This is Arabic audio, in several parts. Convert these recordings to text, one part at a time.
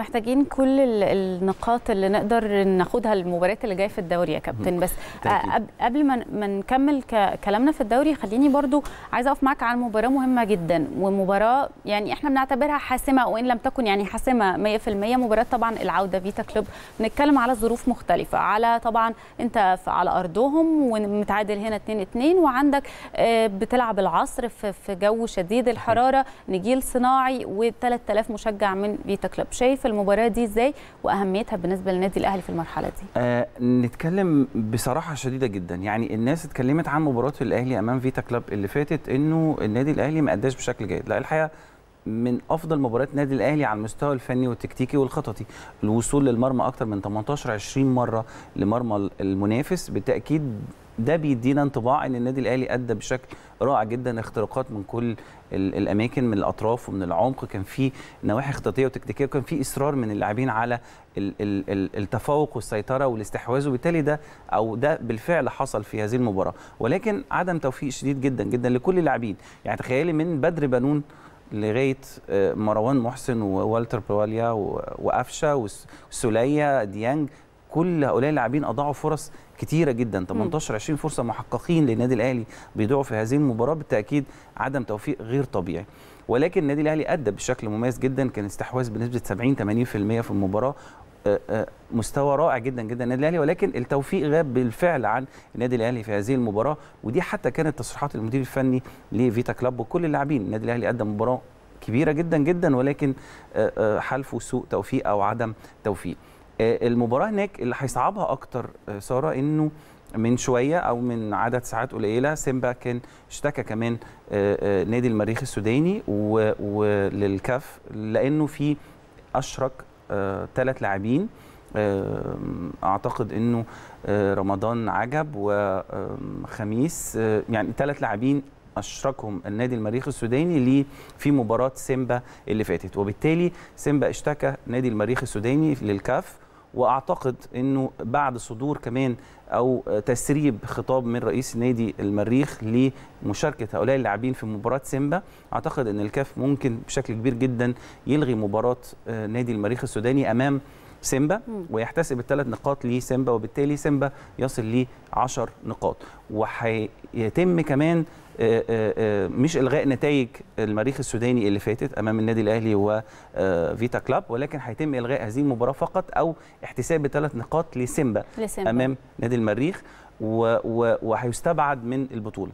محتاجين كل النقاط اللي نقدر ناخدها المباريات اللي جايه في الدوري يا كابتن بس آه، قبل ما ما نكمل كلامنا في الدوري خليني برضو عايزه اقف معاك على مباراه مهمه جدا ومباراه يعني احنا بنعتبرها حاسمه وان لم تكن يعني حاسمه 100% مباراه طبعا العوده فيتا كلوب بنتكلم على ظروف مختلفه على طبعا انت على ارضهم ومتعادل هنا 2 2 وعندك آه، بتلعب العصر في جو شديد الحراره نجيل صناعي و3000 مشجع من فيتا كلوب شايف المباراه دي ازاي واهميتها بالنسبه للنادي الاهلي في المرحله دي آه نتكلم بصراحه شديده جدا يعني الناس اتكلمت عن مباراه الاهلي امام فيتا كلاب اللي فاتت انه النادي الاهلي ما اداش بشكل جيد لا الحقيقه من افضل مباريات النادي الاهلي على المستوى الفني والتكتيكي والخططي الوصول للمرمى اكتر من 18 20 مره لمرمى المنافس بالتاكيد ده بيدينا انطباع ان النادي الاهلي ادى بشكل رائع جدا اختراقات من كل الاماكن من الاطراف ومن العمق كان في نواحي خططيه وتكتيكيه وكان في اصرار من اللاعبين على التفوق والسيطره والاستحواذ وبالتالي ده او ده بالفعل حصل في هذه المباراه ولكن عدم توفيق شديد جدا جدا لكل اللاعبين يعني تخيلي من بدر بنون لغايه آه، مروان محسن ووالتر بواليا وقفشه وسوليه ديانج كل هؤلاء اللاعبين اضاعوا فرص كتيره جدا 18 20 فرصه محققين للنادي الاهلي بيضيعوا في هذه المباراه بالتاكيد عدم توفيق غير طبيعي ولكن النادي الاهلي ادى بشكل مميز جدا كان استحواذ بنسبه 70 80% في المباراه آه، آه، مستوى رائع جدا جدا النادي الاهلي ولكن التوفيق غاب بالفعل عن النادي الاهلي في هذه المباراه ودي حتى كانت تصريحات المدير الفني لفيتا كلاب وكل اللاعبين النادي الاهلي قدم مباراه كبيره جدا جدا ولكن آه، حلفه سوء توفيق او عدم توفيق آه، المباراه هناك اللي هيصعبها اكتر آه، ساره انه من شويه او من عدد ساعات قليله سيمبا كان اشتكى كمان آه، نادي المريخ السوداني وللكاف لانه في اشرك ثلاث لاعبين اعتقد انه رمضان عجب وخميس يعني ثلاث لاعبين اشركهم النادي المريخ السوداني ليه في مباراه سيمبا اللي فاتت وبالتالي سيمبا اشتكى نادي المريخ السوداني للكاف واعتقد انه بعد صدور كمان او تسريب خطاب من رئيس نادي المريخ لمشاركه هؤلاء اللاعبين في مباراه سيمبا اعتقد ان الكاف ممكن بشكل كبير جدا يلغي مباراه آه، نادي المريخ السوداني امام سيمبا ويحتسب الثلاث نقاط لسيمبا وبالتالي سيمبا يصل ل 10 نقاط وهيتم كمان آه، آه، آه، مش الغاء نتائج المريخ السوداني اللي فاتت امام النادي الاهلي وفيتا كلاب ولكن هيتم الغاء هذه المباراه فقط او احتساب ثلاث نقاط لسيمبا, امام نادي المريخ وهيستبعد من البطوله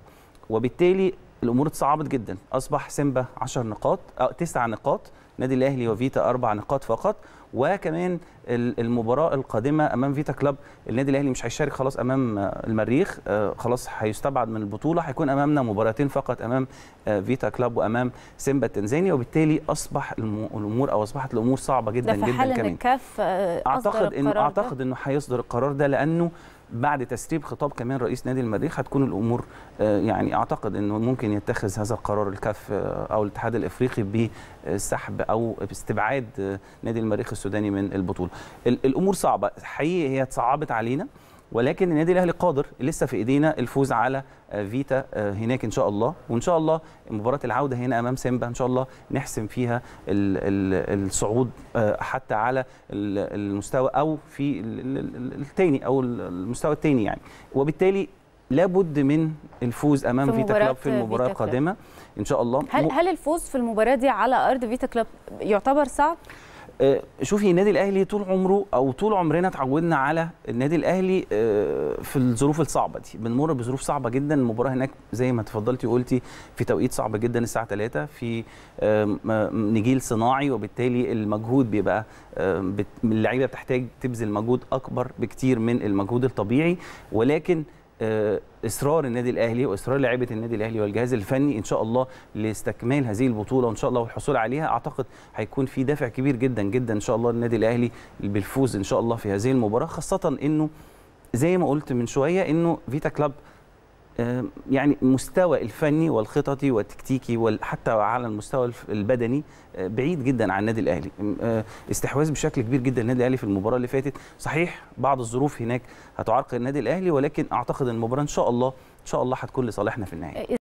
وبالتالي الامور اتصعبت جدا اصبح سيمبا 10 نقاط أو 9 نقاط نادي الاهلي وفيتا 4 نقاط فقط وكمان المباراه القادمه امام فيتا كلاب النادي الاهلي مش هيشارك خلاص امام المريخ آه، خلاص هيستبعد من البطوله هيكون امامنا مباراتين فقط امام آه، فيتا كلاب وامام سيمبا التنزاني وبالتالي اصبح الامور او اصبحت الامور صعبه جدا جدا كمان ده في حال ان الكاف آه، اعتقد انه اعتقد انه هيصدر القرار ده لانه بعد تسريب خطاب كمان رئيس نادي المريخ هتكون الامور آه، يعني اعتقد انه ممكن يتخذ هذا القرار الكاف آه، او الاتحاد الافريقي بسحب او باستبعاد آه، نادي المريخ السوداني من البطوله الامور صعبه حقيقي هي اتصعبت علينا ولكن النادي الاهلي قادر لسه في ايدينا الفوز على آه، فيتا آه، هناك ان شاء الله وان شاء الله مباراه العوده هنا امام سيمبا ان شاء الله نحسم فيها الصعود آه، حتى على المستوى او في الثاني او المستوى الثاني يعني وبالتالي لابد من الفوز امام فيتا كلاب في المباراه القادمه ان شاء الله هل هل الفوز في المباراه دي على ارض فيتا كلاب يعتبر صعب آه، شوفي النادي الاهلي طول عمره او طول عمرنا اتعودنا على النادي الاهلي آه، في الظروف الصعبه دي بنمر بظروف صعبه جدا المباراه هناك زي ما تفضلتي قلتي في توقيت صعب جدا الساعه 3 في آه، نجيل صناعي وبالتالي المجهود بيبقى اللعيبه بتحتاج تبذل مجهود اكبر بكتير من المجهود الطبيعي ولكن آه، اصرار النادي الاهلي واصرار لاعيبه النادي الاهلي والجهاز الفني ان شاء الله لاستكمال هذه البطوله وان شاء الله والحصول عليها اعتقد هيكون في دافع كبير جدا جدا ان شاء الله للنادي الاهلي بالفوز ان شاء الله في هذه المباراه خاصه انه زي ما قلت من شويه انه فيتا كلاب يعني مستوى الفني والخططي والتكتيكي وحتى على المستوى البدني آه، بعيد جدا عن النادي الاهلي آه، استحواذ بشكل كبير جدا النادي الاهلي في المباراه اللي فاتت صحيح بعض الظروف هناك هتعرقل النادي الاهلي ولكن اعتقد المباراه ان شاء الله ان شاء الله هتكون لصالحنا في النهايه